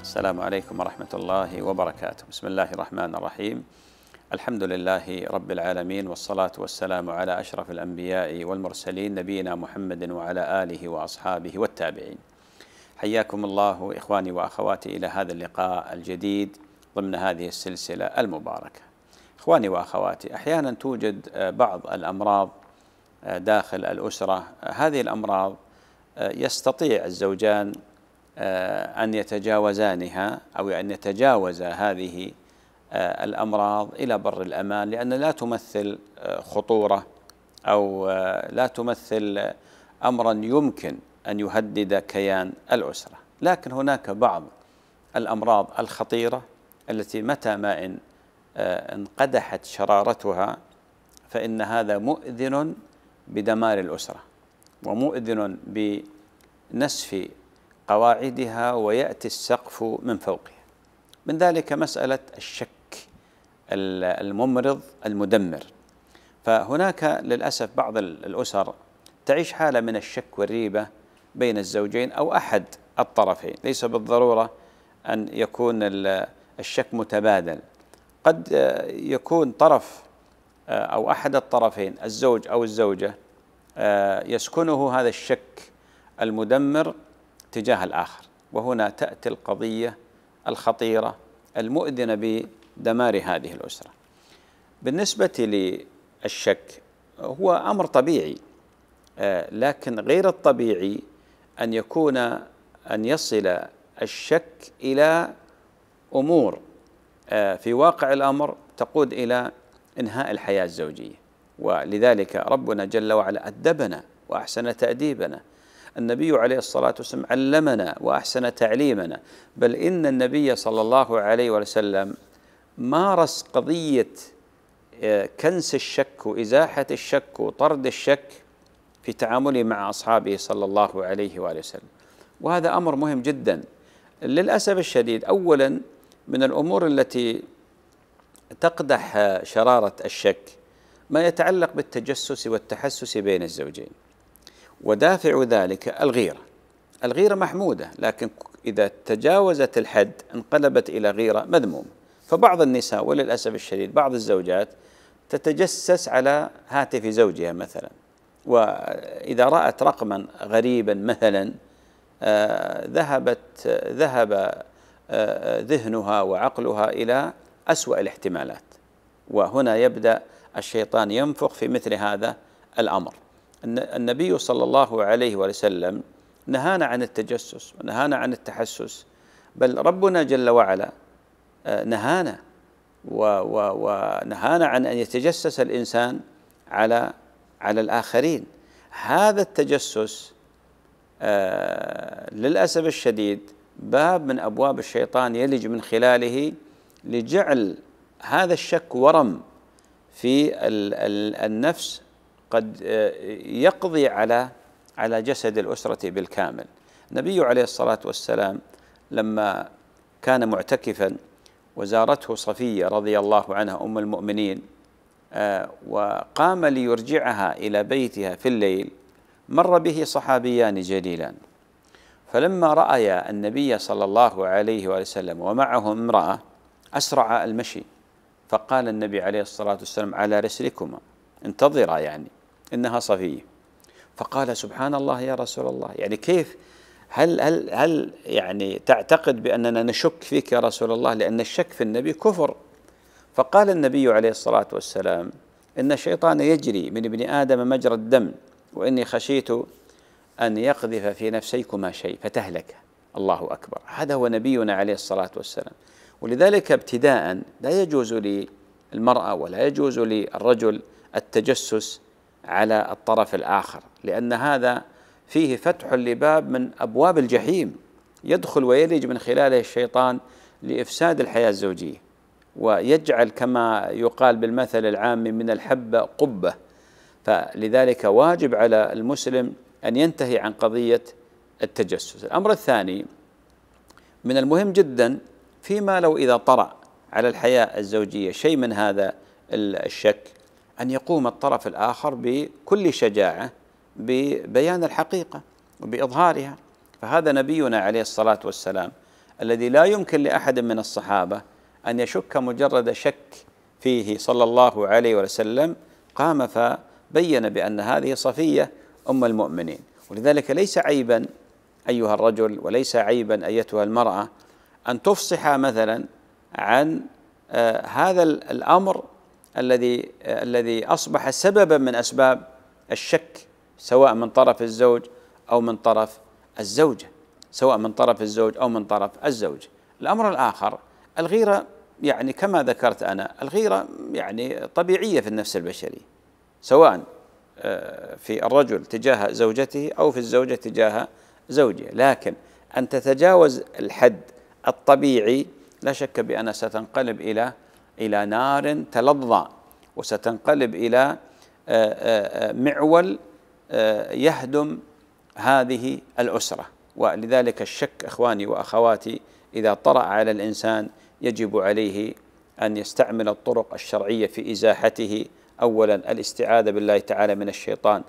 السلام عليكم ورحمة الله وبركاته بسم الله الرحمن الرحيم الحمد لله رب العالمين والصلاة والسلام على أشرف الأنبياء والمرسلين نبينا محمد وعلى آله وأصحابه والتابعين حياكم الله إخواني وأخواتي إلى هذا اللقاء الجديد ضمن هذه السلسلة المباركة إخواني وأخواتي أحيانا توجد آه، بعض الأمراض آه، داخل الأسرة آه، هذه الأمراض يستطيع الزوجان أن يتجاوزانها أو أن يتجاوز هذه الأمراض إلى بر الأمان لأن لا تمثل خطورة أو لا تمثل أمرا يمكن أن يهدد كيان الأسرة لكن هناك بعض الأمراض الخطيرة التي متى ما إن آه، انقدحت شرارتها فإن هذا مؤذن بدمار الأسرة ومؤذن بنسف قواعدها ويأتي السقف من فوقها من ذلك مسألة الشك الممرض المدمر فهناك للأسف بعض الأسر تعيش حالة من الشك والريبة بين الزوجين أو أحد الطرفين ليس بالضرورة أن يكون الشك متبادل قد آه، يكون طرف آه، أو أحد الطرفين الزوج أو الزوجة آه، يسكنه هذا الشك المدمر تجاه الآخر وهنا تأتي القضية الخطيرة المؤذنة بدمار هذه الأسرة بالنسبة للشك هو أمر طبيعي لكن غير الطبيعي أن يكون أن يصل الشك إلى أمور آه، في واقع الامر تقود الى انهاء الحياه الزوجيه ولذلك ربنا جل وعلا ادبنا واحسن تاديبنا النبي عليه الصلاه والسلام علمنا واحسن تعليمنا بل ان النبي صلى الله عليه وسلم مارس قضيه آه، كنس الشك وازاحه الشك وطرد الشك في تعامله مع اصحابه صلى الله عليه واله وسلم وهذا امر مهم جدا للاسف الشديد اولا من الأمور التي تقدح شرارة الشك ما يتعلق بالتجسس والتحسس بين الزوجين ودافع ذلك الغيرة الغيرة محمودة لكن إذا تجاوزت الحد انقلبت إلى غيرة مذمومة فبعض النساء وللأسف الشديد بعض الزوجات تتجسس على هاتف زوجها مثلا وإذا رأت رقما غريبا مثلا آه، ذهبت ذهب ذهنها وعقلها إلى أسوأ الاحتمالات وهنا يبدأ الشيطان ينفخ في مثل هذا الأمر النبي صلى الله عليه وسلم نهانا عن التجسس ونهانا عن التحسس بل ربنا جل وعلا آه، نهانا ونهانا عن أن يتجسس الإنسان على على الآخرين هذا التجسس آه، للأسف الشديد باب من ابواب الشيطان يلج من خلاله لجعل هذا الشك ورم في النفس قد آه، يقضي على على جسد الاسره بالكامل. النبي عليه الصلاه والسلام لما كان معتكفا وزارته صفيه رضي الله عنها ام المؤمنين آه، وقام ليرجعها الى بيتها في الليل مر به صحابيان جليلان فلما رأيا النبي صلى الله عليه وسلم ومعه امرأة أسرع المشي فقال النبي عليه الصلاة والسلام على رسلكما انتظرا يعني إنها صفية فقال سبحان الله يا رسول الله يعني كيف هل هل هل يعني تعتقد باننا نشك فيك يا رسول الله لان الشك في النبي كفر فقال النبي عليه الصلاه والسلام ان الشيطان يجري من ابن ادم مجرى الدم واني خشيت أن يقذف في نفسيكما شيء فتهلك الله أكبر هذا هو نبينا عليه الصلاة والسلام ولذلك ابتداء لا يجوز للمرأة ولا يجوز للرجل التجسس على الطرف الآخر لأن هذا فيه فتح لباب من أبواب الجحيم يدخل ويلج من خلاله الشيطان لإفساد الحياة الزوجية ويجعل كما يقال بالمثل العام من الحبة قبة فلذلك واجب على المسلم أن ينتهي عن قضية التجسس الأمر الثاني من المهم جدا فيما لو إذا طرأ على الحياة الزوجية شيء من هذا الشك أن يقوم الطرف الآخر بكل شجاعة ببيان الحقيقة وبإظهارها فهذا نبينا عليه الصلاة والسلام الذي لا يمكن لأحد من الصحابة أن يشك مجرد شك فيه صلى الله عليه وسلم قام فبين بأن هذه صفية أم المؤمنين ولذلك ليس عيبا أيها الرجل وليس عيبا أيتها المرأة أن تفصح مثلا عن آه، هذا الأمر الذي آه، الذي أصبح سببا من أسباب الشك سواء من طرف الزوج أو من طرف الزوجة سواء من طرف الزوج أو من طرف الزوج الأمر الآخر الغيرة يعني كما ذكرت أنا الغيرة يعني طبيعية في النفس البشري سواء آه، في الرجل تجاه زوجته أو في الزوجة تجاه زوجها لكن أن تتجاوز الحد الطبيعي لا شك بان ستنقلب إلى إلى نار تلظى وستنقلب إلى آه، آه، معول يهدم هذه الأسرة ولذلك الشك إخواني وأخواتي إذا طرأ على الإنسان يجب عليه أن يستعمل الطرق الشرعية في إزاحته أولا الاستعاذة بالله تعالى من الشيطان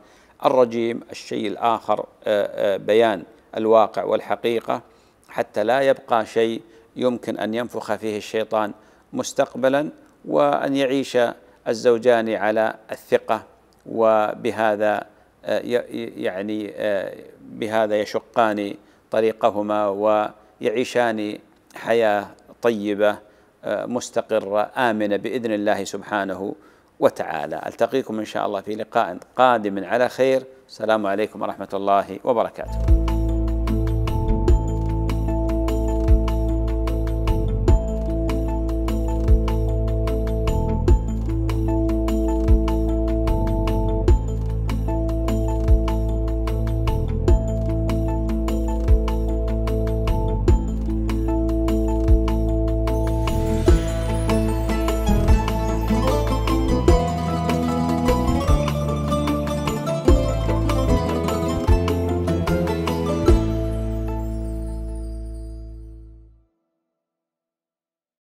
الرجيم الشيء الآخر آه، آه، بيان الواقع والحقيقة حتى لا يبقى شيء يمكن أن ينفخ فيه الشيطان مستقبلا وأن يعيش الزوجان على الثقة وبهذا آه، يعني بهذا يشقان طريقهما ويعيشان حياة طيبة مستقرة آمنة بإذن الله سبحانه وتعالى التقيكم ان شاء الله في لقاء قادم على خير السلام عليكم ورحمه الله وبركاته